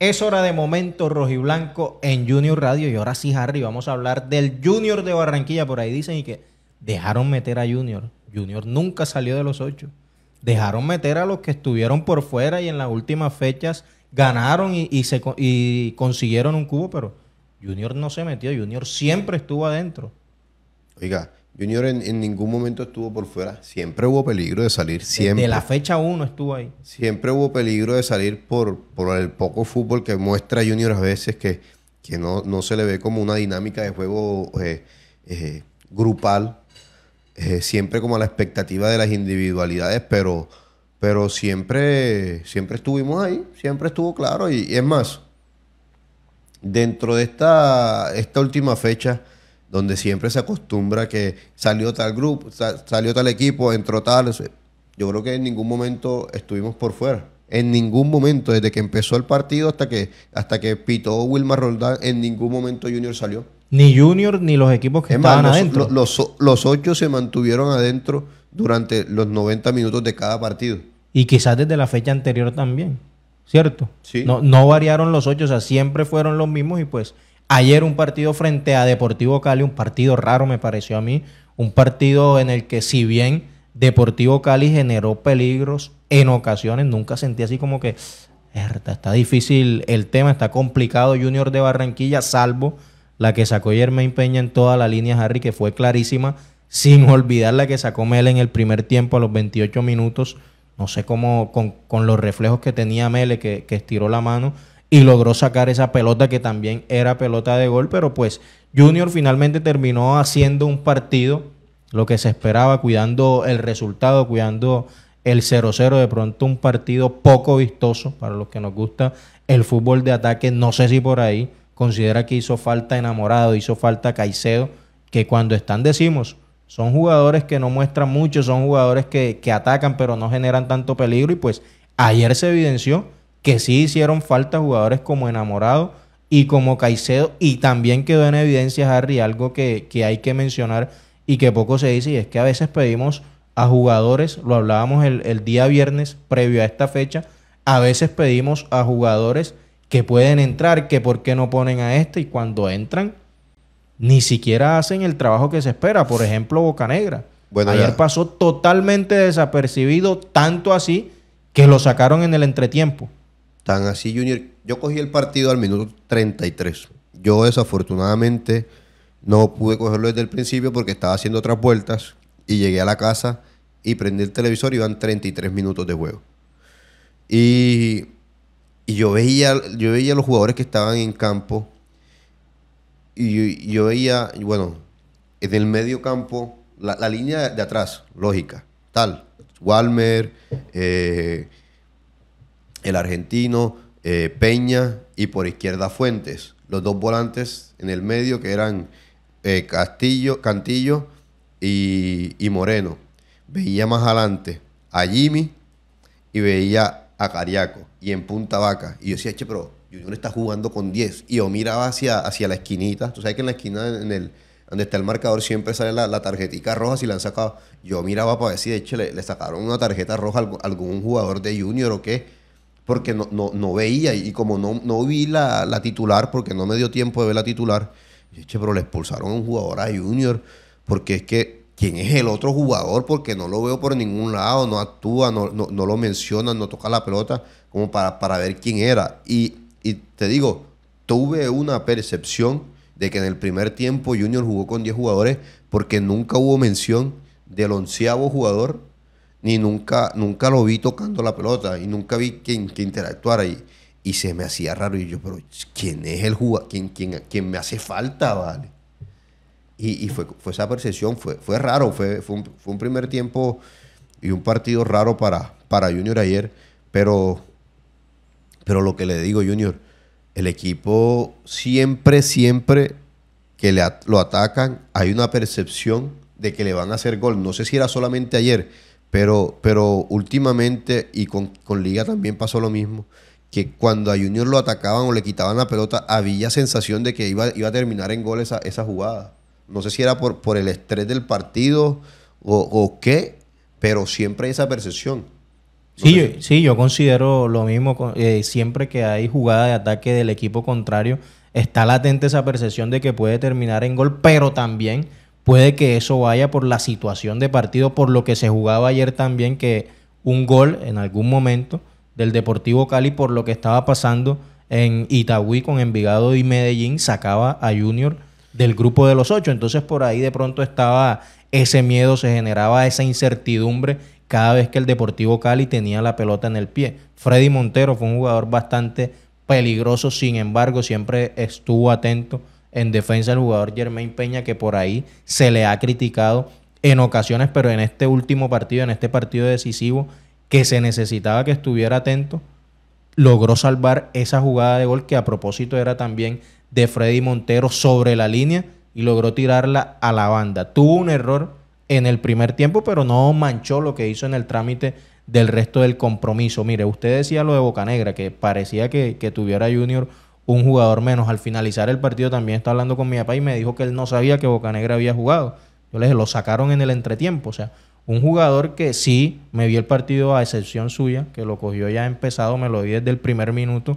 Es hora de momento rojiblanco en Junior Radio. Y ahora sí, Harry, vamos a hablar del Junior de Barranquilla. Por ahí dicen y que dejaron meter a Junior. Junior nunca salió de los ocho. Dejaron meter a los que estuvieron por fuera y en las últimas fechas ganaron y, se, y consiguieron un cubo, pero Junior no se metió. Junior siempre estuvo adentro. Oiga, Junior en, ningún momento estuvo por fuera. Siempre hubo peligro de salir. Siempre. la fecha 1 estuvo ahí. Siempre hubo peligro de salir por, por el poco fútbol que muestra Junior a veces, que, que no, no se le ve como una dinámica de juego eh, eh, grupal. Eh, siempre como a la expectativa de las individualidades, pero, pero siempre, siempre estuvimos ahí. Siempre estuvo claro. Y, y es más, dentro de esta, esta última fecha donde siempre se acostumbra que salió tal grupo, salió tal equipo, entró tal. Yo creo que en ningún momento estuvimos por fuera. En ningún momento, desde que empezó el partido hasta que, hasta que pitó Wilmar Roldán, en ningún momento Junior salió. Ni Junior ni los equipos que estaban adentro. Los, ocho se mantuvieron adentro durante los 90 minutos de cada partido. Y quizás desde la fecha anterior también, ¿cierto? Sí. No, no variaron los ocho, o sea, siempre fueron los mismos y pues Ayer un partido frente a Deportivo Cali, un partido raro me pareció a mí, un partido en el que si bien Deportivo Cali generó peligros en ocasiones, nunca sentí así como que está difícil el tema, está complicado Junior de Barranquilla, salvo la que sacó Germain Peña en toda la línea Harry, que fue clarísima, sin olvidar la que sacó Mel en el primer tiempo a los 28 minutos. No sé cómo, con, los reflejos que tenía Mele, que estiró la mano y logró sacar esa pelota que también era pelota de gol, pero pues Junior finalmente terminó haciendo un partido, lo que se esperaba, cuidando el resultado, cuidando el 0-0, de pronto un partido poco vistoso para los que nos gusta el fútbol de ataque, no sé si por ahí considera que hizo falta enamorado, hizo falta Caicedo, que cuando están decimos, son jugadores que no muestran mucho, son jugadores que, que atacan pero no generan tanto peligro y pues ayer se evidenció que sí hicieron falta jugadores como Enamorado y como Caicedo. Y también quedó en evidencia, Harry, algo que, hay que mencionar y que poco se dice, y es que a veces pedimos a jugadores, lo hablábamos el, día viernes previo a esta fecha, a veces pedimos a jugadores que pueden entrar, que por qué no ponen a este y cuando entran ni siquiera hacen el trabajo que se espera. Por ejemplo, Bocanegra. Bueno, Ayer pasó totalmente desapercibido, tanto así que lo sacaron en el entretiempo. Tan así, Junior. Yo cogí el partido al minuto 33. Yo desafortunadamente no pude cogerlo desde el principio porque estaba haciendo otras vueltas y llegué a la casa y prendí el televisor y iban 33 minutos de juego. Y, yo, veía, yo veía los jugadores que estaban en campo y yo, veía, bueno, en el medio campo, la, línea de, de atrás, lógica, tal. Walmer, eh, el argentino, eh, Peña y por izquierda Fuentes. Los dos volantes en el medio que eran eh, Castillo, Cantillo y, Moreno. Veía más adelante a Jimmy y veía a Cariaco y en Punta Vaca. Y yo decía, che, pero Junior está jugando con 10. Y yo miraba hacia, hacia la esquinita. Tú sabes que en la esquina, en el, donde está el marcador, siempre sale la, tarjetita roja si la han sacado. Yo miraba para ver si le, le sacaron una tarjeta roja a algún jugador de Junior o qué porque no, no, no veía y como no, no vi la, titular, porque no me dio tiempo de ver la titular, pero le expulsaron un jugador a Junior, porque es que, ¿quién es el otro jugador? Porque no lo veo por ningún lado, no actúa, no, no, lo menciona, no toca la pelota, como para, para ver quién era. Y, y te digo, tuve una percepción de que en el primer tiempo Junior jugó con 10 jugadores porque nunca hubo mención del onceavo jugador ni nunca, nunca lo vi tocando la pelota y nunca vi que, interactuara y, se me hacía raro y yo, pero ¿quién es el jugador? ¿Quién, me hace falta, vale? Y, fue, esa percepción, fue, fue raro, fue, un, primer tiempo y un partido raro para, para Junior ayer, pero, pero lo que le digo, Junior, el equipo siempre, siempre que le, lo atacan, hay una percepción de que le van a hacer gol. No sé si era solamente ayer, pero, pero últimamente, y con, Liga también pasó lo mismo, que cuando a Junior lo atacaban o le quitaban la pelota, había sensación de que iba, iba a terminar en gol esa, esa jugada. No sé si era por, por el estrés del partido o, qué, pero siempre hay esa percepción. sí, yo, sí, yo considero lo mismo. Eh, siempre que hay jugada de ataque del equipo contrario, está latente esa percepción de que puede terminar en gol, pero también puede que eso vaya por la situación de partido, por lo que se jugaba ayer también, que un gol en algún momento del Deportivo Cali, por lo que estaba pasando en Itagüí con Envigado y Medellín, sacaba a Junior del grupo de los ocho. Entonces por ahí de pronto estaba ese miedo, se generaba esa incertidumbre cada vez que el Deportivo Cali tenía la pelota en el pie. Freddy Montero fue un jugador bastante peligroso, sin embargo siempre estuvo atento en defensa del jugador Germain Peña, que por ahí se le ha criticado en ocasiones, pero en este último partido, en este partido decisivo, que se necesitaba que estuviera atento, logró salvar esa jugada de gol que a propósito era también de Freddy Montero sobre la línea y logró tirarla a la banda. Tuvo un error en el primer tiempo, pero no manchó lo que hizo en el trámite del resto del compromiso. Mire, usted decía lo de Bocanegra, que parecía que, que tuviera Junior un jugador menos. Al finalizar el partido también estaba hablando con mi papá y me dijo que él no sabía que Bocanegra había jugado. Yo le dije, lo sacaron en el entretiempo. O sea, un jugador que sí me vio el partido a excepción suya, que lo cogió ya empezado, me lo vi desde el primer minuto.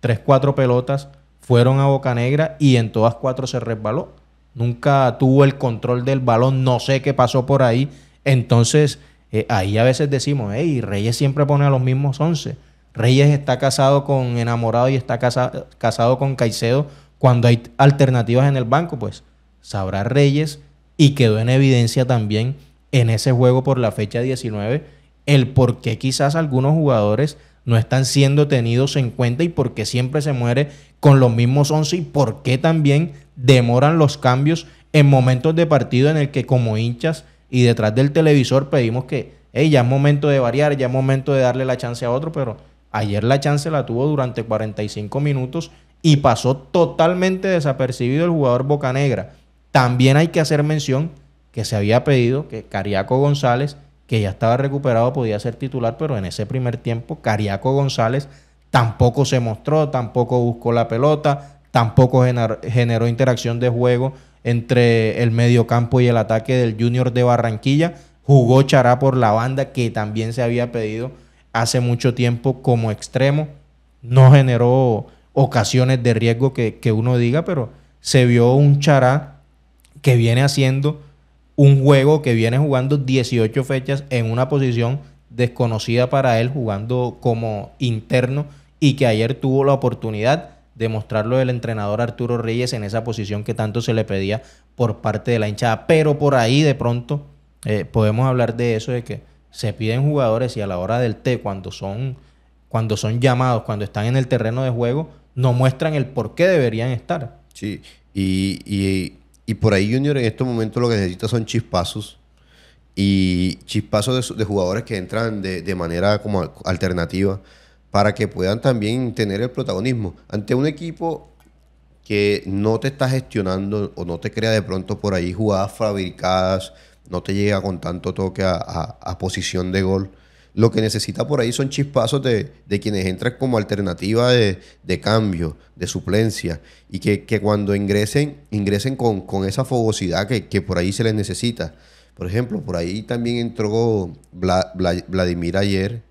Tres, cuatro pelotas fueron a Bocanegra y en todas cuatro se resbaló. Nunca tuvo el control del balón, no sé qué pasó por ahí. Entonces, eh, ahí a veces decimos, hey, Reyes siempre pone a los mismos once Reyes está casado con Enamorado y está casado con Caicedo cuando hay alternativas en el banco, pues sabrá Reyes y quedó en evidencia también en ese juego por la fecha 19 el por qué quizás algunos jugadores no están siendo tenidos en cuenta y por qué siempre se muere con los mismos 11 y por qué también demoran los cambios en momentos de partido en el que como hinchas y detrás del televisor pedimos que ya es momento de variar, ya es momento de darle la chance a otro, pero Ayer la chance la tuvo durante 45 minutos y pasó totalmente desapercibido el jugador Bocanegra. También hay que hacer mención que se había pedido que Cariaco González, que ya estaba recuperado, podía ser titular, pero en ese primer tiempo Cariaco González tampoco se mostró, tampoco buscó la pelota, tampoco generó, interacción de juego entre el mediocampo y el ataque del Junior de Barranquilla. Jugó Chará por la banda, que también se había pedido hace mucho tiempo como extremo. No generó ocasiones de riesgo que, uno diga, pero se vio un chará que viene haciendo un juego que viene jugando 18 fechas en una posición desconocida para él, jugando como interno y que ayer tuvo la oportunidad de mostrarlo del entrenador Arturo Reyes en esa posición que tanto se le pedía por parte de la hinchada. Pero por ahí de pronto eh, podemos hablar de eso, de que se piden jugadores y a la hora del té, cuando son, cuando son llamados, cuando están en el terreno de juego, no muestran el por qué deberían estar. Sí, y, y, por ahí Junior en estos momentos lo que necesita son chispazos y chispazos de, de jugadores que entran de, de, manera como alternativa para que puedan también tener el protagonismo. Ante un equipo que no te está gestionando o no te crea de pronto por ahí jugadas fabricadas, no te llega con tanto toque a, posición de gol. Lo que necesita por ahí son chispazos de, quienes entran como alternativa de, cambio, de suplencia, y que, cuando ingresen, ingresen con, esa fogosidad que, por ahí se les necesita. Por ejemplo, por ahí también entró Vladimir ayer,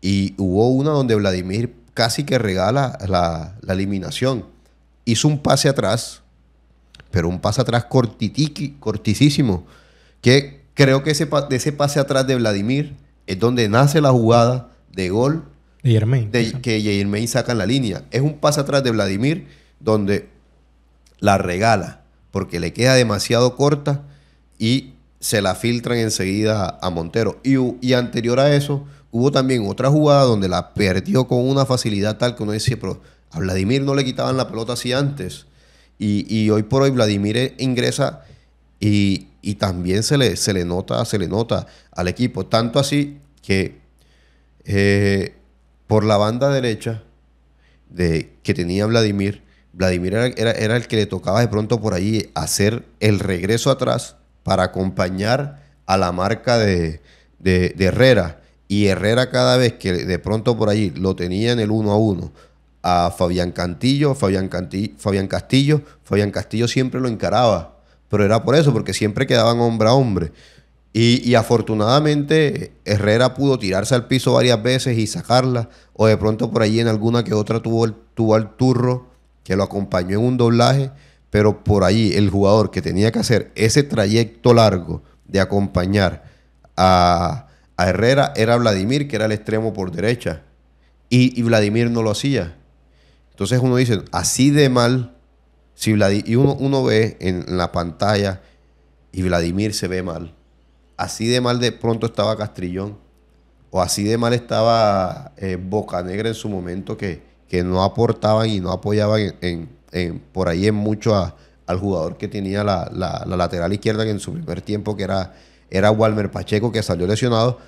y hubo una donde Vladimir casi que regala la, eliminación. Hizo un pase atrás, pero un pase atrás cortísimo que creo que ese, de ese pase atrás de Vladimir es donde nace la jugada de gol de que Jermaine saca en la línea. Es un pase atrás de Vladimir donde la regala porque le queda demasiado corta y se la filtran enseguida a, Montero. Y, y, anterior a eso hubo también otra jugada donde la perdió con una facilidad tal que uno decía, pero a Vladimir no le quitaban la pelota así antes. Y, y hoy por hoy Vladimir eh, ingresa y, también se le, se le nota, se le nota al equipo. Tanto así que eh, por la banda derecha de, que tenía Vladimir, Vladimir era, el que le tocaba de pronto por allí hacer el regreso atrás para acompañar a la marca de, de, Herrera. Y Herrera cada vez que de pronto por allí lo tenía en el uno a uno a Fabián Cantillo, Fabián, Fabián Castillo, Fabián Castillo siempre lo encaraba pero era por eso, porque siempre quedaban hombre a hombre. Y, afortunadamente Herrera pudo tirarse al piso varias veces y sacarla. O de pronto por allí en alguna que otra tuvo, el, tuvo al turro que lo acompañó en un doblaje. Pero por allí el jugador que tenía que hacer ese trayecto largo de acompañar a, Herrera era Vladimir, que era el extremo por derecha. Y, y Vladimir no lo hacía. Entonces uno dice, así de mal si y uno, ve en la pantalla y Vladimir se ve mal. Así de mal de pronto estaba Castrillón. O así de mal estaba eh, Boca Negra en su momento que, que no aportaban y no apoyaban en, por ahí en mucho al jugador que tenía la, lateral izquierda que en su primer tiempo que era, era Walmer Pacheco que salió lesionado.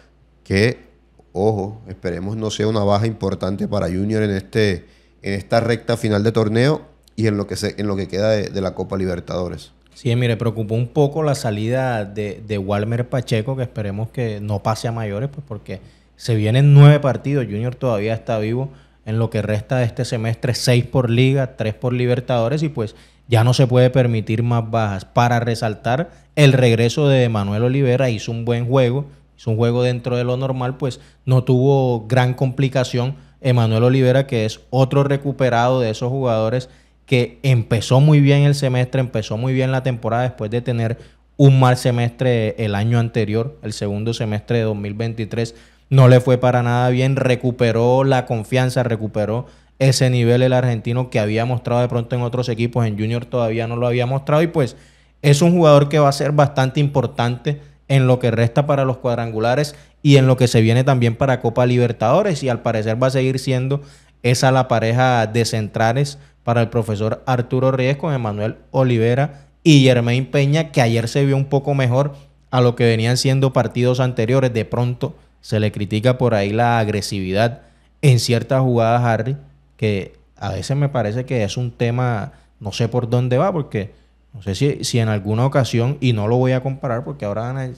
Que, ojo, esperemos no sea una baja importante para Junior en, este, en esta recta final de torneo y en lo que, se, en lo que queda de, la Copa Libertadores. Sí, mire, preocupó un poco la salida de, Walmer Pacheco, que esperemos que no pase a mayores, pues porque se vienen nueve partidos. Junior todavía está vivo en lo que resta de este semestre, seis por liga, tres por Libertadores, y pues ya no se puede permitir más bajas. Para resaltar el regreso de Manuel Olivera, hizo un buen juego, hizo un juego dentro de lo normal, pues no tuvo gran complicación. Emanuel Olivera, que es otro recuperado de esos jugadores que empezó muy bien el semestre, empezó muy bien la temporada después de tener un mal semestre el año anterior, el segundo semestre de 2023. No le fue para nada bien, recuperó la confianza, recuperó ese nivel el argentino que había mostrado de pronto en otros equipos, en Junior todavía no lo había mostrado y pues es un jugador que va a ser bastante importante en lo que resta para los cuadrangulares y en lo que se viene también para Copa Libertadores y al parecer va a seguir siendo esa la pareja de centrales para el profesor Arturo Ríez con Emanuel Olivera y Germain Peña, que ayer se vio un poco mejor a lo que venían siendo partidos anteriores. De pronto se le critica por ahí la agresividad en ciertas jugadas, Harry, que a veces me parece que es un tema, no sé por dónde va, porque no sé si, si en alguna ocasión, y no lo voy a comparar porque ahora van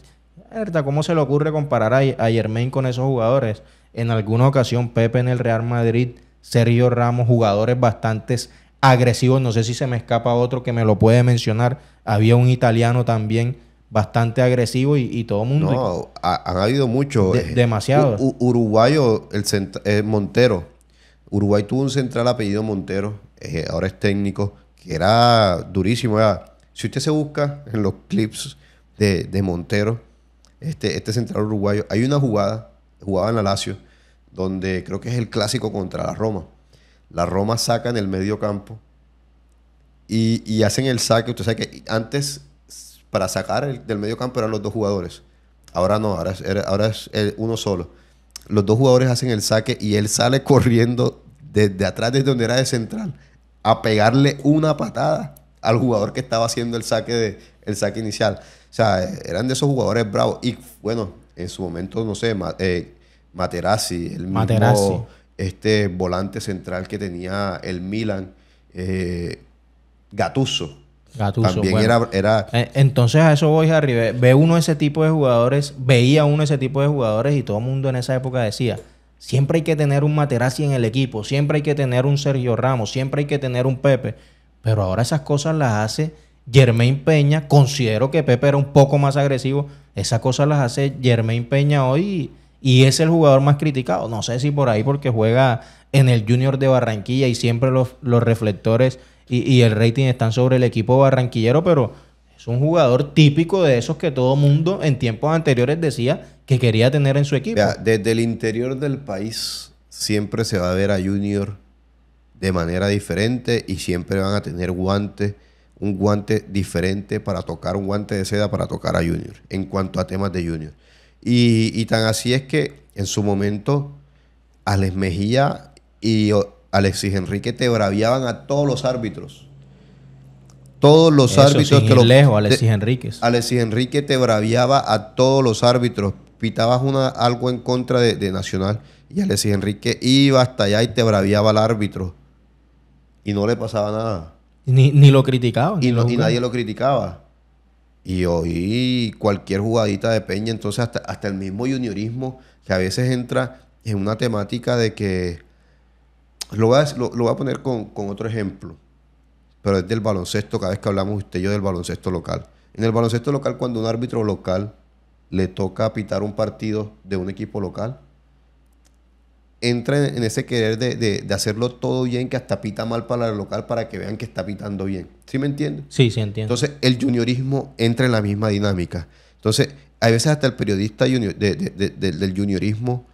¿cómo se le ocurre comparar a, a Germain con esos jugadores? En alguna ocasión Pepe en el Real Madrid Sergio Ramos, jugadores bastante agresivos. No sé si se me escapa otro que me lo puede mencionar. Había un italiano también bastante agresivo y, todo el mundo. No, han habido muchos. Eh, demasiado. uruguayo, el, eh, Montero. Uruguay tuvo un central apellido Montero, eh, ahora es técnico, que era durísimo. Si usted se busca en los clips de, Montero, este, este central uruguayo, hay una jugada, jugaba en la Lazio, donde creo que es el clásico contra la Roma. La Roma saca en el medio campo y, hacen el saque. Usted sabe que antes para sacar del medio campo eran los dos jugadores. Ahora no, ahora es, ahora eh, uno solo. Los dos jugadores hacen el saque y él sale corriendo desde atrás, desde donde era de central, a pegarle una patada al jugador que estaba haciendo el saque, de, el saque inicial. O sea, eran de esos jugadores bravos. Y bueno, en su momento, no sé, eh, Materazzi, el mismo este volante central que tenía el Milan, eh, Gatuso. También era, eh, Entonces a eso voy, Harry. Ve, ve uno ese tipo de jugadores, veía uno ese tipo de jugadores y todo el mundo en esa época decía, siempre hay que tener un Materazzi en el equipo, siempre hay que tener un Sergio Ramos, siempre hay que tener un Pepe. Pero ahora esas cosas las hace Germain Peña. Considero que Pepe era un poco más agresivo. Esas cosas las hace Germain Peña hoy. Y, y es el jugador más criticado. No sé si por ahí porque juega en el Junior de Barranquilla y siempre los, los reflectores y, el rating están sobre el equipo barranquillero, pero es un jugador típico de esos que todo mundo en tiempos anteriores decía que quería tener en su equipo. desde el interior del país siempre se va a ver a Junior de manera diferente y siempre van a tener guantes, un guante diferente para tocar, un guante de seda para tocar a Junior en cuanto a temas de Junior. Y, tan así es que en su momento Alex Mejía y Alexis Enrique te braviaban a todos los árbitros. Todos los árbitros que lo lejos, Alexis Enrique Alexis Enrique te braviaba a todos los árbitros. Pitabas una, algo en contra de, Nacional y Alexis Enrique iba hasta allá y te braviaba al árbitro. Y no le pasaba nada. Ni, lo criticaban. Y, y nadie lo criticaba. Y hoy cualquier jugadita de Peña, entonces hasta, hasta el mismo juniorismo, que a veces entra en una temática de que, lo voy a, a poner con, otro ejemplo, pero es del baloncesto, cada vez que hablamos usted y yo del baloncesto local. En el baloncesto local, cuando un árbitro local le toca pitar un partido de un equipo local, entra en ese querer de, hacerlo todo bien, que hasta pita mal para el local para que vean que está pitando bien. ¿Sí me entiendes? Sí, sí entiendo. Entonces, el juniorismo entra en la misma dinámica. Entonces, hay veces hasta el periodista del juniorismo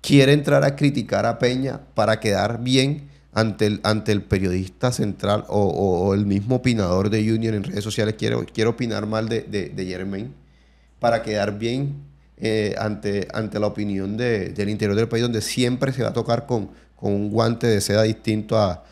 quiere entrar a criticar a Peña para quedar bien ante el, ante el periodista central o, el mismo opinador de Junior en redes sociales. Quiere, quiere opinar mal de, de, de para quedar bien eh, ante, ante la opinión del interior del país, donde siempre se va a tocar con, con un guante de seda distinto a,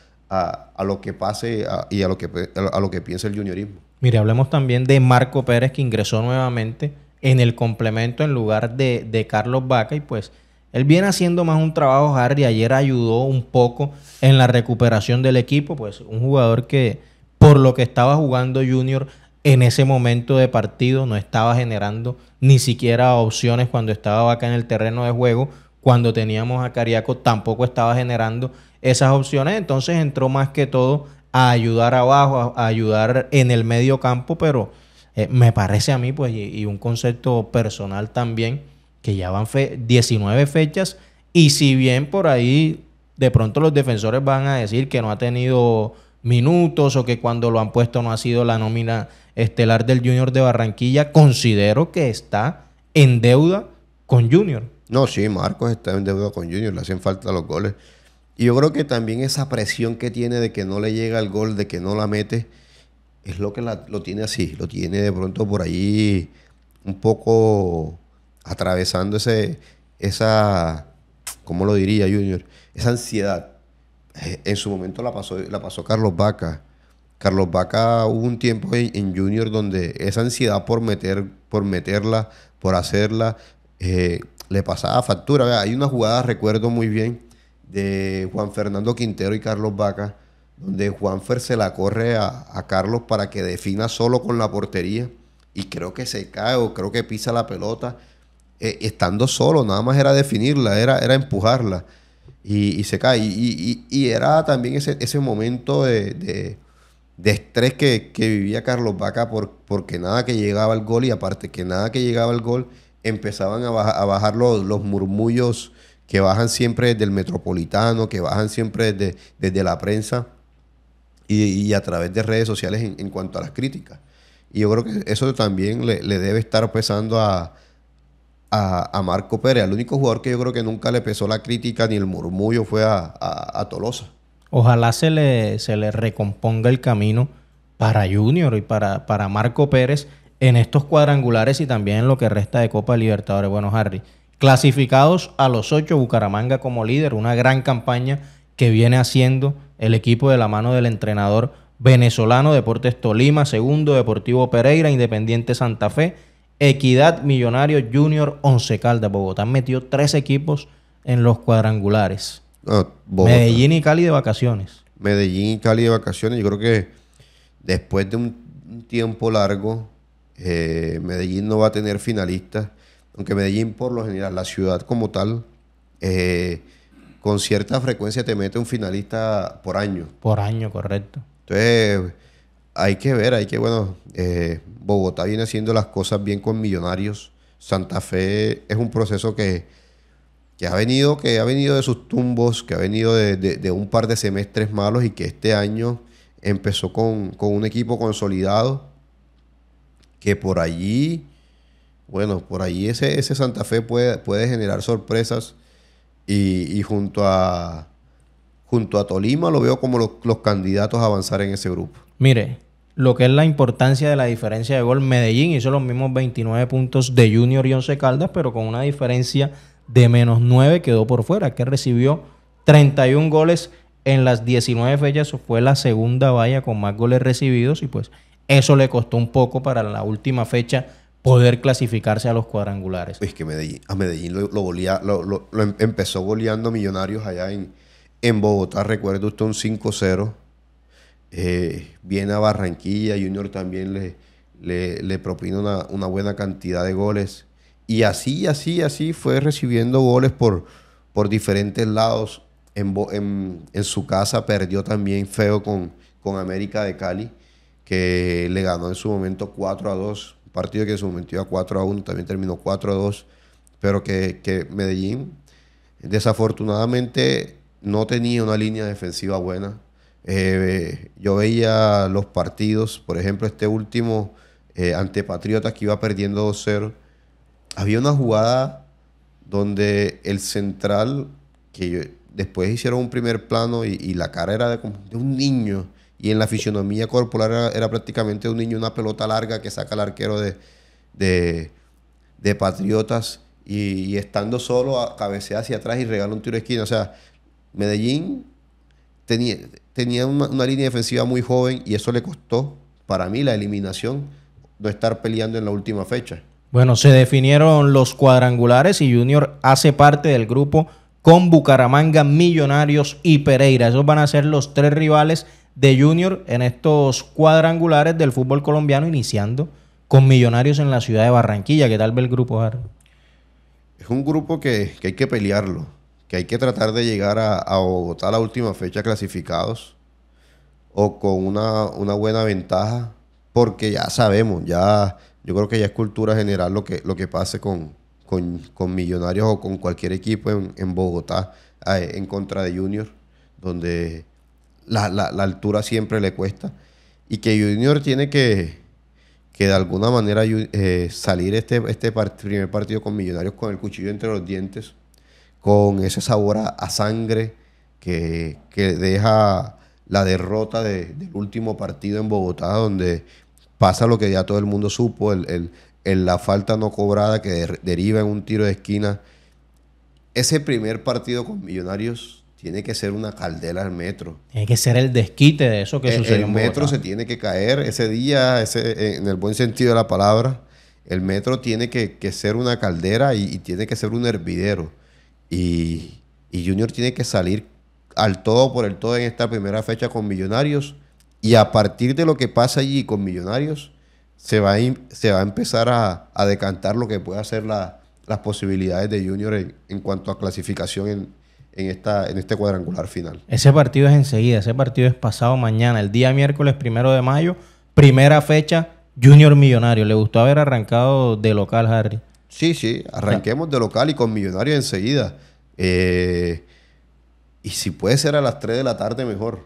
lo que pase y a lo que, a lo que piensa el juniorismo. Mire, hablemos también de Marco Pérez que ingresó nuevamente en el complemento en lugar de, Carlos Vaca y pues él viene haciendo más un trabajo, y ayer ayudó un poco en la recuperación del equipo, pues un jugador que por lo que estaba jugando Junior en ese momento de partido, no estaba generando ni siquiera opciones cuando estaba acá en el terreno de juego, cuando teníamos a Cariaco tampoco estaba generando esas opciones, entonces entró más que todo a ayudar abajo, a, ayudar en el medio campo, pero eh, me parece a mí, pues, y, un concepto personal también, que ya van 19 fechas, y si bien por ahí de pronto los defensores van a decir que no ha tenido minutos o que cuando lo han puesto no ha sido la nómina estelar del Junior de Barranquilla, considero que está en deuda con Junior. No, sí, Marcos está en deuda con Junior, le hacen falta los goles. Y yo creo que también esa presión que tiene de que no le llega el gol, de que no la mete, es lo que lo tiene así, lo tiene de pronto por ahí un poco atravesando ese, esa, ¿cómo lo diría Junior? Esa ansiedad eh, en su momento la pasó, la pasó Carlos Vaca. Carlos Vaca hubo un tiempo en, Junior donde esa ansiedad por meter, por meterla, por hacerla, eh, le pasaba factura. hay una jugada, recuerdo muy bien, de Juan Fernando Quintero y Carlos Vaca, donde Juanfer se la corre a, Carlos para que defina solo con la portería. Y creo que se cae o creo que pisa la pelota. Eh, estando solo, nada más era definirla, era, era empujarla y, se cae. Y, era también ese, momento de, estrés que, vivía Carlos Vaca por, porque nada que llegaba al gol y aparte que nada que llegaba al gol empezaban a, bajar los, murmullos que bajan siempre del metropolitano, que bajan siempre desde, la prensa y, a través de redes sociales en, cuanto a las críticas. Y yo creo que eso también le debe estar pesando a, a, Marco Pérez. El único jugador que yo creo que nunca le pesó la crítica ni el murmullo fue a, Tolosa. Ojalá se le, se le recomponga el camino para Junior y para, para Marco Pérez en estos cuadrangulares y también en lo que resta de Copa Libertadores. Bueno, Harry, clasificados a los ocho, Bucaramanga como líder, una gran campaña que viene haciendo el equipo de la mano del entrenador venezolano, Deportes Tolima, segundo, Deportivo Pereira, Independiente Santa Fe, Equidad Millonario Junior Once Caldas. Bogotá metió tres equipos en los cuadrangulares. Medellín y Cali de vacaciones. Medellín y Cali de vacaciones. Yo creo que después de un tiempo largo, eh, Medellín no va a tener finalistas. Aunque Medellín, por lo general, la ciudad como tal, eh, con cierta frecuencia te mete un finalista por año. Por año, correcto. Entonces, hay que ver, hay que, bueno, eh, Bogotá viene haciendo las cosas bien con Millonarios. Santa Fe es un proceso que, que ha venido, que ha venido de sus tumbos, que ha venido de, un par de semestres malos y que este año empezó con, con, un equipo consolidado que por allí, bueno, por allí ese, ese Santa Fe puede, puede generar sorpresas y, junto, a, junto a Tolima lo veo como los, los candidatos a avanzar en ese grupo. Mire, lo que es la importancia de la diferencia de gol, Medellín hizo los mismos 29 puntos de Junior y Once Caldas, pero con una diferencia de menos 9 quedó por fuera, que recibió 31 goles en las 19 fechas, fue la segunda valla con más goles recibidos y pues eso le costó un poco para la última fecha poder clasificarse a los cuadrangulares. Es que Medellín, a Medellín lo, lo, lo, em, empezó goleando Millonarios allá en, en Bogotá, recuerdo usted un 5-0 eh, viene a Barranquilla, Junior también le, le, propina una, buena cantidad de goles. Y así, así, así fue recibiendo goles por, por diferentes lados. En, su casa perdió también feo con, con América de Cali, que le ganó en su momento 4 a 2. Un partido que en su momento iba 4 a 1, también terminó 4 a 2. Pero que Medellín, desafortunadamente, no tenía una línea defensiva buena eh, yo veía los partidos, por ejemplo, este último eh, ante Patriotas que iba perdiendo 2-0. Había una jugada donde el central, que después hicieron un primer plano y, la cara era de, un niño, y en la fisionomía corporal era, prácticamente un niño, una pelota larga que saca el arquero de, de, Patriotas y, y, estando solo, cabecea hacia atrás y regala un tiro de esquina. O sea, Medellín tenía tenía una, línea defensiva muy joven y eso le costó, para mí, la eliminación, de estar peleando en la última fecha. Bueno, se definieron los cuadrangulares y Junior hace parte del grupo con Bucaramanga, Millonarios y Pereira. Esos van a ser los tres rivales de Junior en estos cuadrangulares del fútbol colombiano, iniciando con Millonarios en la ciudad de Barranquilla. ¿Qué tal ve el grupo, Jaro? Es un grupo que hay que pelearlo que hay que tratar de llegar a, Bogotá a la última fecha clasificados o con una, buena ventaja, porque ya sabemos, ya yo creo que ya es cultura general lo que, lo que pase con, con, Millonarios o con cualquier equipo en, Bogotá eh, en contra de Junior, donde la, altura siempre le cuesta y que Junior tiene que, que de alguna manera eh, salir este, este primer partido con Millonarios con el cuchillo entre los dientes con ese sabor a, sangre que, deja la derrota del último partido en Bogotá, donde pasa lo que ya todo el mundo supo, el, la falta no cobrada que deriva en un tiro de esquina. Ese primer partido con Millonarios tiene que ser una caldera al metro. Tiene que ser el desquite de eso que sucedió. El metro se tiene que caer ese día, en el buen sentido de la palabra. El metro tiene que, ser una caldera y, tiene que ser un hervidero. Y, Junior tiene que salir al todo por el todo en esta primera fecha con Millonarios. Y a partir de lo que pasa allí con Millonarios, se va a, empezar a, decantar lo que puede hacer las posibilidades de Junior en, cuanto a clasificación en, en este cuadrangular final. Ese partido es enseguida, ese partido es pasado mañana, el día miércoles primero de mayo, primera fecha, Junior Millonario. Le gustó haber arrancado de local, Harry. Sí, sí, arranquemos de local y con Millonarios enseguida. Eh, y si puede ser a las 3 de la tarde, mejor.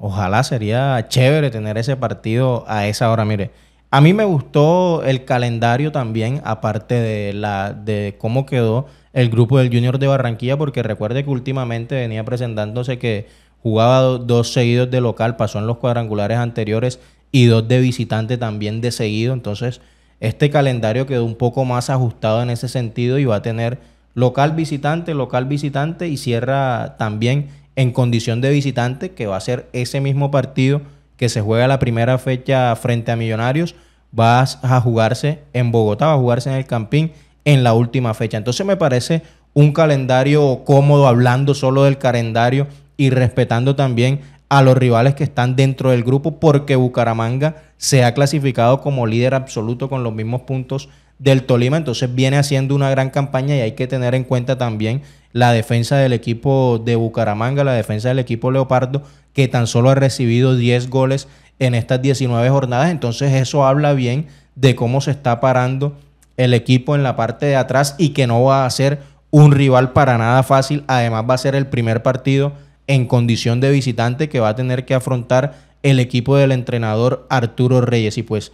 Ojalá sería chévere tener ese partido a esa hora. Mire, a mí me gustó el calendario también, aparte de, la, de cómo quedó el grupo del Junior de Barranquilla, porque recuerde que últimamente venía presentándose que jugaba dos seguidos de local, pasó en los cuadrangulares anteriores y dos de visitante también de seguido. Entonces, este calendario quedó un poco más ajustado en ese sentido y va a tener local visitante, local visitante y cierra también en condición de visitante, que va a ser ese mismo partido que se juega la primera fecha frente a Millonarios, va a jugarse en Bogotá, va a jugarse en el Campín en la última fecha. Entonces me parece un calendario cómodo, hablando solo del calendario y respetando también a los rivales que están dentro del grupo porque Bucaramanga se ha clasificado como líder absoluto con los mismos puntos del Tolima, entonces viene haciendo una gran campaña y hay que tener en cuenta también la defensa del equipo de Bucaramanga, la defensa del equipo Leopardo, que tan solo ha recibido 10 goles en estas 19 jornadas, entonces eso habla bien de cómo se está parando el equipo en la parte de atrás y que no va a ser un rival para nada fácil, además va a ser el primer partido en condición de visitante que va a tener que afrontar el equipo del entrenador Arturo Reyes. Y pues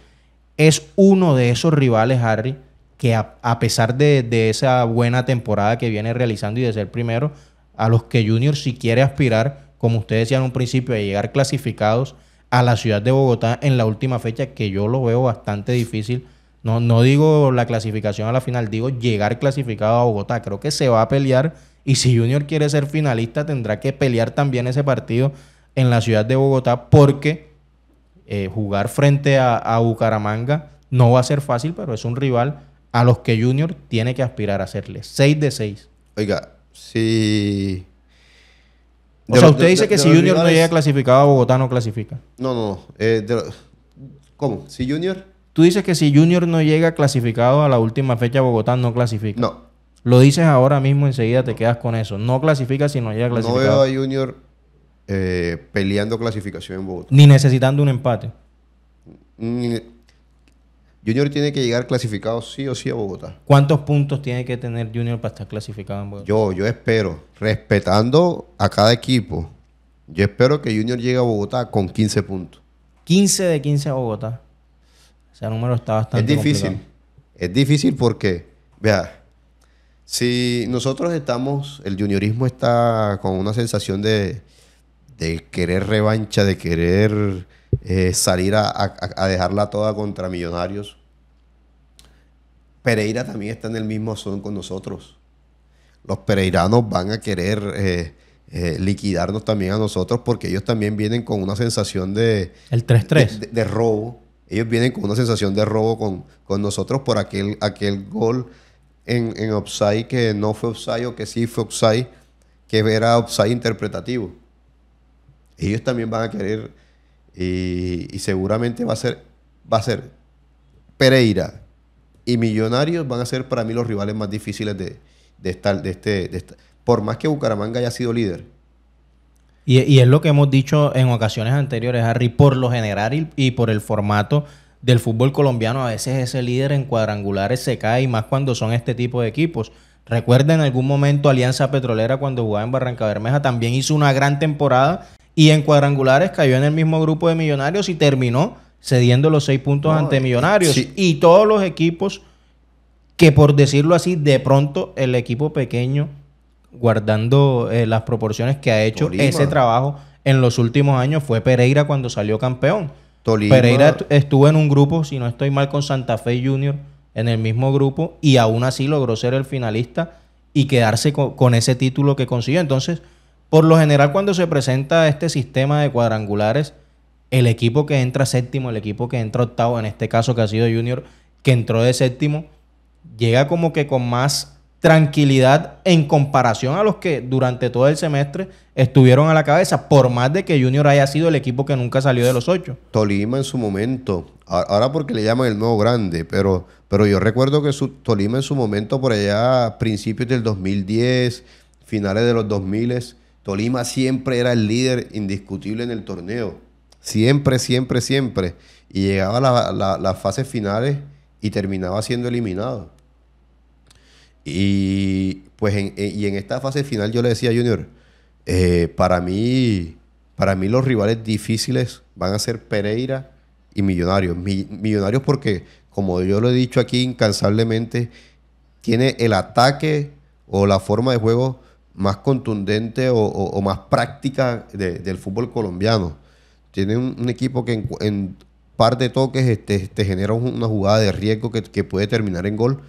es uno de esos rivales, Harry, que a, pesar de, esa buena temporada que viene realizando y de ser primero, a los que Junior si quiere aspirar, como usted decía en un principio, a llegar clasificados a la ciudad de Bogotá en la última fecha, que yo lo veo bastante difícil. No, no digo la clasificación a la final, digo llegar clasificado a Bogotá. Creo que se va a pelear y si Junior quiere ser finalista, tendrá que pelear también ese partido en la ciudad de Bogotá, porque eh, jugar frente a, Bucaramanga no va a ser fácil, pero es un rival a los que Junior tiene que aspirar a hacerle. 6 de 6. Oiga, si. o sea, usted dice que si Junior no llega clasificado a Bogotá, no clasifica. No, no, no. Eh, ¿Cómo? ¿Si Junior? Tú dices que si Junior no llega clasificado a la última fecha Bogotá, no clasifica. No. Lo dices ahora mismo, enseguida te quedas con eso. No clasifica si no llega clasificado. No veo a Junior eh, peleando clasificación en Bogotá. Ni necesitando un empate. Junior tiene que llegar clasificado sí o sí a Bogotá. ¿Cuántos puntos tiene que tener Junior para estar clasificado en Bogotá? Yo, yo espero, respetando a cada equipo, yo espero que Junior llegue a Bogotá con 15 puntos. 15 de 15 a Bogotá. O sea, el número está bastante. Es difícil. Es difícil porque, vea, si nosotros estamos, el juniorismo está con una sensación de, querer revancha, de querer eh, salir a, dejarla toda contra Millonarios. Pereira también está en el mismo son con nosotros. Los pereiranos van a querer eh, eh, liquidarnos también a nosotros porque ellos también vienen con una sensación de... El 3-3. De, robo. Ellos vienen con una sensación de robo con, nosotros por aquel, aquel gol en, en offside que no fue offside o que sí fue offside, que era offside interpretativo. Ellos también van a querer y, seguramente va a ser va a ser Pereira y Millonarios van a ser para mí los rivales más difíciles de, estar de este por más que Bucaramanga haya sido líder. Y, es lo que hemos dicho en ocasiones anteriores, Harry, por lo general y por el formato del fútbol colombiano. A veces ese líder en cuadrangulares se cae, y más cuando son este tipo de equipos. Recuerda en algún momento Alianza Petrolera cuando jugaba en Barranca Bermeja también hizo una gran temporada y en cuadrangulares cayó en el mismo grupo de Millonarios y terminó cediendo los seis puntos ante eh, Millonarios. Y todos los equipos que por decirlo así, de pronto el equipo pequeño, guardando eh, las proporciones que ha hecho ese trabajo en los últimos años, fue Pereira cuando salió campeón. Pereira estuvo en un grupo, si no estoy mal, con Santa Fe Junior en el mismo grupo y aún así logró ser el finalista y quedarse con ese título que consiguió. Entonces, por lo general, cuando se presenta este sistema de cuadrangulares, el equipo que entra séptimo, el equipo que entra octavo, en este caso que ha sido Junior, que entró de séptimo, llega como que con más tranquilidad en comparación a los que durante todo el semestre estuvieron a la cabeza, por más de que Junior haya sido el equipo que nunca salió de los ocho. Tolima en su momento, ahora porque le llaman el nuevo grande, pero, pero yo recuerdo que su, Tolima en su momento, por allá principios del 2010, finales de los 2000, Tolima siempre era el líder indiscutible en el torneo. Siempre, siempre, siempre. Y llegaba a las fases finales y terminaba siendo eliminado. Y pues en, esta fase final yo le decía a Junior, eh, para, mí, para mí los rivales difíciles van a ser Pereira y Millonarios. millonarios porque, como yo lo he dicho aquí incansablemente, tiene el ataque o la forma de juego más contundente o, más práctica del fútbol colombiano. Tiene un, equipo que en, en, par de toques te, este, este genera una jugada de riesgo que puede terminar en gol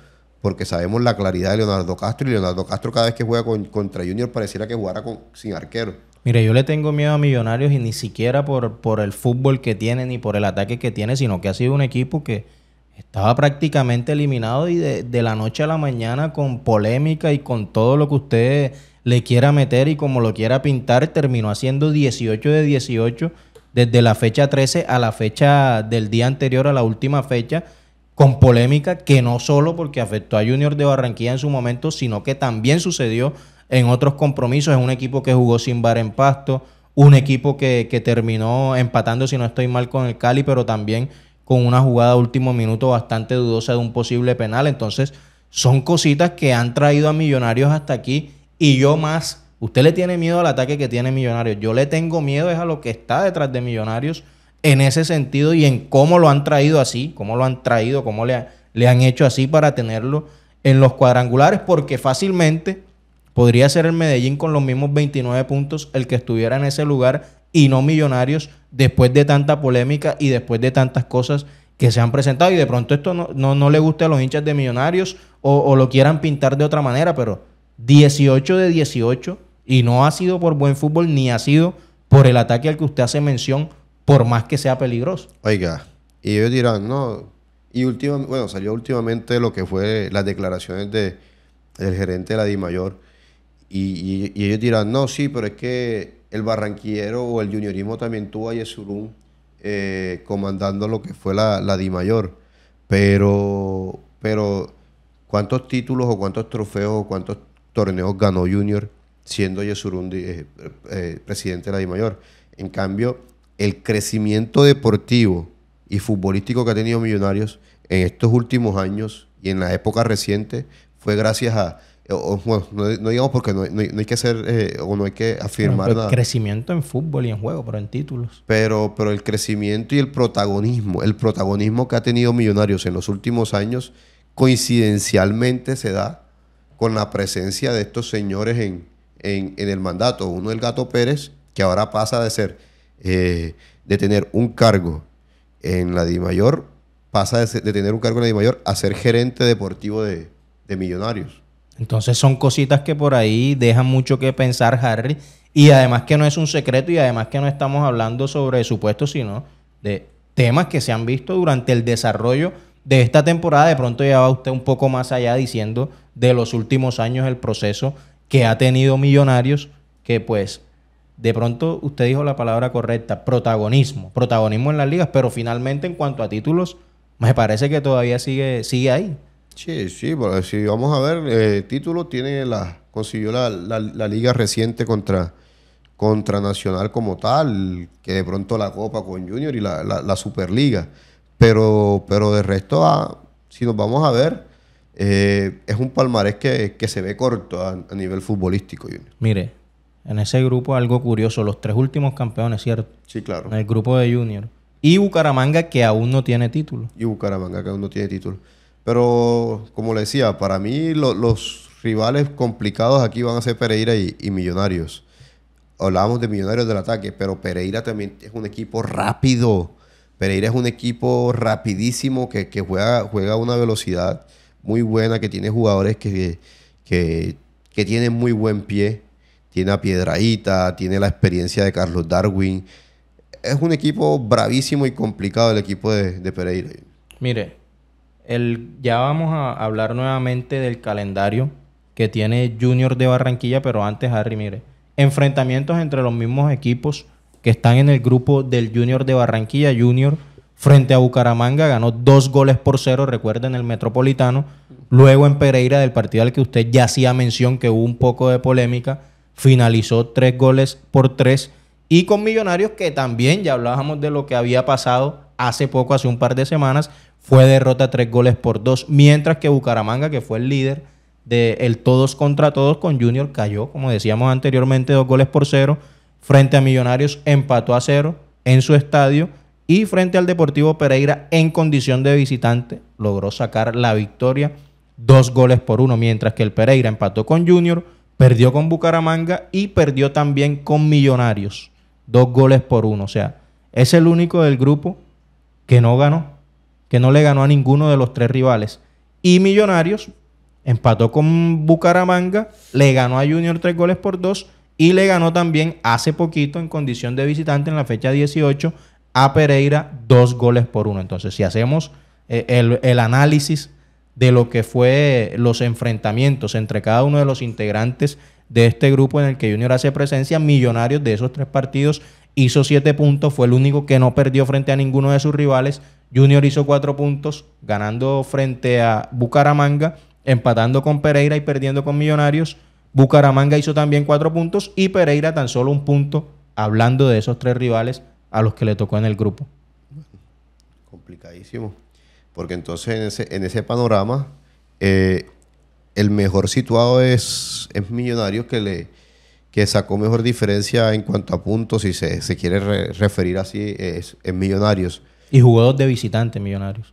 porque sabemos la claridad de Leonardo Castro y Leonardo Castro cada vez que juega contra Junior pareciera que jugara con, sin arquero. Mire, yo le tengo miedo a Millonarios y ni siquiera por, por el fútbol que tiene ni por el ataque que tiene, sino que ha sido un equipo que estaba prácticamente eliminado y de, de la noche a la mañana con polémica y con todo lo que usted le quiera meter y como lo quiera pintar, terminó haciendo 18 de 18 desde la fecha 13 a la fecha del día anterior a la última fecha con polémica que no solo porque afectó a Junior de Barranquilla en su momento, sino que también sucedió en otros compromisos. Es un equipo que jugó sin bar en pasto, un equipo que, terminó empatando, si no estoy mal, con el Cali, pero también con una jugada último minuto bastante dudosa de un posible penal. Entonces, son cositas que han traído a Millonarios hasta aquí y yo más. Usted le tiene miedo al ataque que tiene Millonarios. Yo le tengo miedo es a lo que está detrás de Millonarios en ese sentido y en cómo lo han traído así, cómo lo han traído, cómo le, le han hecho así para tenerlo en los cuadrangulares, porque fácilmente podría ser el Medellín con los mismos 29 puntos el que estuviera en ese lugar y no Millonarios después de tanta polémica y después de tantas cosas que se han presentado y de pronto esto no, no, le guste a los hinchas de Millonarios o, o, lo quieran pintar de otra manera, pero 18 de 18 y no ha sido por buen fútbol ni ha sido por el ataque al que usted hace mención por más que sea peligroso. Oiga, y ellos dirán, no. Y bueno, salió últimamente lo que fue las declaraciones de, del gerente de la DIMAYOR. mayor y, ellos dirán, no, sí, pero es que el barranquillero o el juniorismo también tuvo a Yesurún eh, comandando lo que fue la, la mayor. Pero, pero, ¿cuántos títulos o cuántos trofeos o cuántos torneos ganó Junior siendo Yesurún eh, eh, presidente de la mayor. En cambio, el crecimiento deportivo y futbolístico que ha tenido Millonarios en estos últimos años y en la época reciente fue gracias a bueno, no, digamos porque no, hay que hacer eh, o no hay que afirmar nada. crecimiento en fútbol y en juego, pero en títulos. Pero, pero el crecimiento y el protagonismo, el protagonismo que ha tenido Millonarios en los últimos años, coincidencialmente se da con la presencia de estos señores en, en, en el mandato. Uno el Gato Pérez, que ahora pasa de ser eh, de tener un cargo en la DIMAYOR, pasa de, tener un cargo en la DIMAYOR a ser gerente deportivo de, de Millonarios. Entonces son cositas que por ahí dejan mucho que pensar, Harry. Y además que no es un secreto y además que no estamos hablando sobre supuestos, sino de temas que se han visto durante el desarrollo de esta temporada. De pronto ya va usted un poco más allá diciendo de los últimos años el proceso que ha tenido Millonarios, que pues de pronto usted dijo la palabra correcta, protagonismo, protagonismo en las ligas, pero finalmente en cuanto a títulos, me parece que todavía sigue, sigue ahí. Sí, sí, si vamos a ver, eh, títulos tiene la, consiguió la, la, liga reciente contra, contra Nacional como tal, que de pronto la Copa con Junior y la, Superliga. Pero, pero de resto, ah, si nos vamos a ver, eh, es un palmarés que, se ve corto a, a nivel futbolístico. Junior. Mire, en ese grupo algo curioso. Los tres últimos campeones, ¿cierto? Sí, claro. En el grupo de Junior. Y Bucaramanga que aún no tiene título. Y Bucaramanga que aún no tiene título. Pero, como le decía, para mí los rivales complicados aquí van a ser Pereira y, Millonarios. Hablábamos de Millonarios del ataque, pero Pereira también es un equipo rápido. Pereira es un equipo rapidísimo que, juega, juega a una velocidad muy buena, que tiene jugadores que, que, que tienen muy buen pie tiene a Piedraíta, tiene la experiencia de Carlos Darwin. Es un equipo bravísimo y complicado el equipo de, Pereira. Mire, el, ya vamos a hablar nuevamente del calendario que tiene Junior de Barranquilla, pero antes, Harry, mire, enfrentamientos entre los mismos equipos que están en el grupo del Junior de Barranquilla. Junior frente a Bucaramanga ganó dos goles por cero, recuerden, el Metropolitano. Luego en Pereira, del partido al que usted ya hacía mención que hubo un poco de polémica finalizó tres goles por tres. Y con Millonarios, que también ya hablábamos de lo que había pasado hace poco, hace un par de semanas, fue derrota tres goles por dos. Mientras que Bucaramanga, que fue el líder del el todos contra todos con Junior, cayó, como decíamos anteriormente, dos goles por cero. Frente a Millonarios empató a cero en su estadio. Y frente al Deportivo Pereira, en condición de visitante, logró sacar la victoria dos goles por uno. Mientras que el Pereira empató con Junior, Perdió con Bucaramanga y perdió también con Millonarios. Dos goles por uno. O sea, es el único del grupo que no ganó, que no le ganó a ninguno de los tres rivales. Y Millonarios empató con Bucaramanga, le ganó a Junior tres goles por dos y le ganó también hace poquito en condición de visitante en la fecha 18 a Pereira dos goles por uno. Entonces, si hacemos eh, el, el análisis de lo que fue los enfrentamientos entre cada uno de los integrantes de este grupo en el que Junior hace presencia, Millonarios de esos tres partidos hizo siete puntos, fue el único que no perdió frente a ninguno de sus rivales. Junior hizo cuatro puntos, ganando frente a Bucaramanga, empatando con Pereira y perdiendo con Millonarios. Bucaramanga hizo también cuatro puntos y Pereira tan solo un punto, hablando de esos tres rivales a los que le tocó en el grupo. Complicadísimo. Porque entonces en ese, en ese panorama, eh, el mejor situado es, Millonarios que le que sacó mejor diferencia en cuanto a puntos, si se, quiere referir así, es, en Millonarios. Y jugó de visitante Millonarios.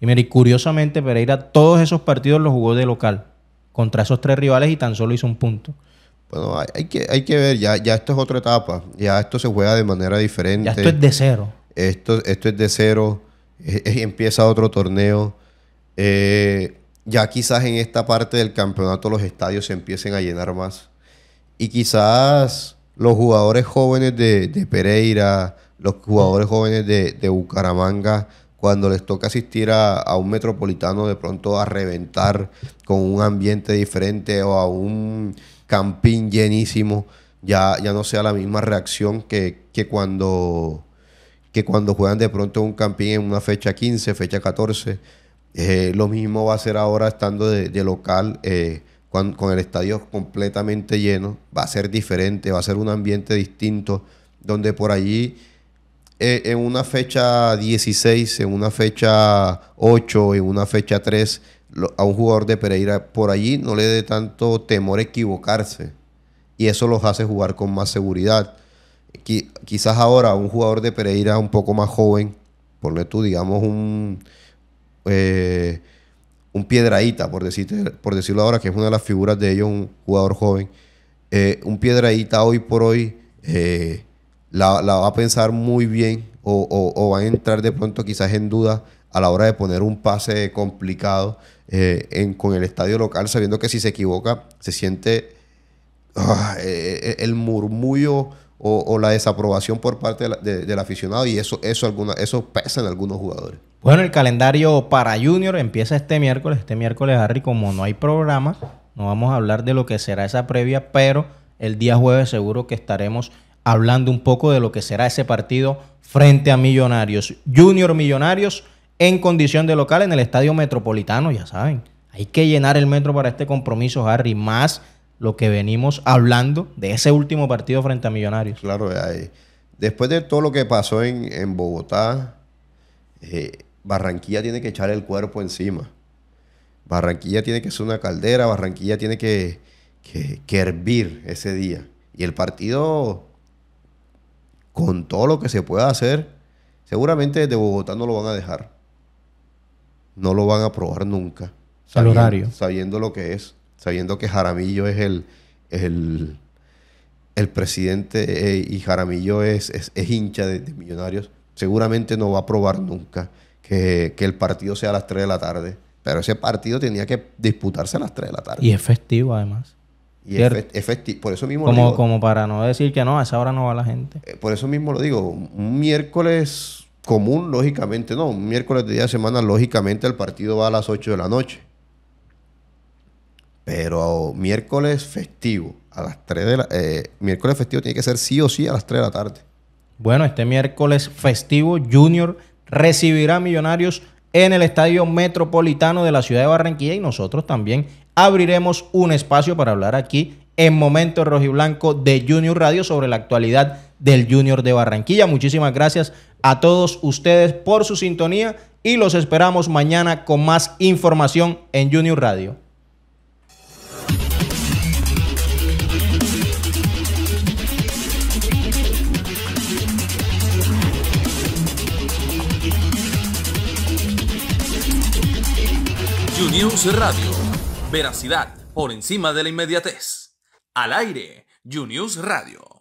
Y mire, curiosamente Pereira todos esos partidos los jugó de local contra esos tres rivales y tan solo hizo un punto. Bueno, hay, que, hay que ver, ya, ya esto es otra etapa, ya esto se juega de manera diferente. Ya esto es de cero. Esto, esto es de cero. empieza otro torneo. Eh, ya quizás en esta parte del campeonato los estadios se empiecen a llenar más. Y quizás los jugadores jóvenes de, Pereira, los jugadores jóvenes de, Bucaramanga, cuando les toca asistir a, a, un metropolitano, de pronto a reventar con un ambiente diferente o a un campín llenísimo, ya, ya no sea la misma reacción que, que cuando que cuando juegan de pronto un camping en una fecha 15, fecha 14. Eh, lo mismo va a ser ahora estando de, local, eh, con, el estadio completamente lleno. Va a ser diferente, va a ser un ambiente distinto, donde por allí eh, en una fecha 16, en una fecha 8, en una fecha 3, a un jugador de Pereira por allí no le dé tanto temor equivocarse. Y eso los hace jugar con más seguridad quizás ahora un jugador de Pereira un poco más joven, ponle tú, digamos, un, eh, un piedraíta, por, por decirlo ahora, que es una de las figuras de ellos, un jugador joven. Eh, un piedraíta hoy por hoy eh, la, va a pensar muy bien o, va a entrar de pronto quizás en duda a la hora de poner un pase complicado con el estadio local, sabiendo que si se equivoca se siente ah, el murmullo o, la desaprobación por parte del aficionado y eso, eso, eso pesa en algunos jugadores. Bueno, el calendario para Junior empieza este miércoles. Este miércoles, Harry, como no hay programa, no vamos a hablar de lo que será esa previa, pero el día jueves seguro que estaremos hablando un poco de lo que será ese partido frente a Millonarios. Junior Millonarios en condición de local en el Estadio Metropolitano, ya saben. Hay que llenar el metro para este compromiso, Harry, más lo que venimos hablando de ese último partido frente a Millonarios. Claro, después de todo lo que pasó en, Bogotá, eh, Barranquilla tiene que echar el cuerpo encima. Barranquilla tiene que ser una caldera, Barranquilla tiene que, que, hervir ese día. Y el partido, con todo lo que se pueda hacer, seguramente desde Bogotá no lo van a dejar. No lo van a probar nunca. Sabiendo lo que es sabiendo que Jaramillo es el, el presidente eh, y Jaramillo es, hincha de, Millonarios, seguramente no va a aprobar nunca que, el partido sea a las 3 de la tarde. Pero ese partido tenía que disputarse a las 3 de la tarde. Y es festivo, además. Y es, festivo. Por eso mismo como, Como para no decir que no, a esa hora no va la gente. Eh, por eso mismo lo digo. Un miércoles común, lógicamente, no. Un miércoles de día de semana, lógicamente, el partido va a las 8 de la noche. Pero miércoles festivo, a las 3 de la... Eh, miércoles festivo tiene que ser sí o sí a las 3 de la tarde. Bueno, este miércoles festivo, Junior recibirá Millonarios en el Estadio Metropolitano de la ciudad de Barranquilla y nosotros también abriremos un espacio para hablar aquí en Momento Rojo y Blanco de Junior Radio sobre la actualidad del Junior de Barranquilla. Muchísimas gracias a todos ustedes por su sintonía y los esperamos mañana con más información en Junior Radio. Junius Radio. Veracidad por encima de la inmediatez. Al aire, Junius Radio.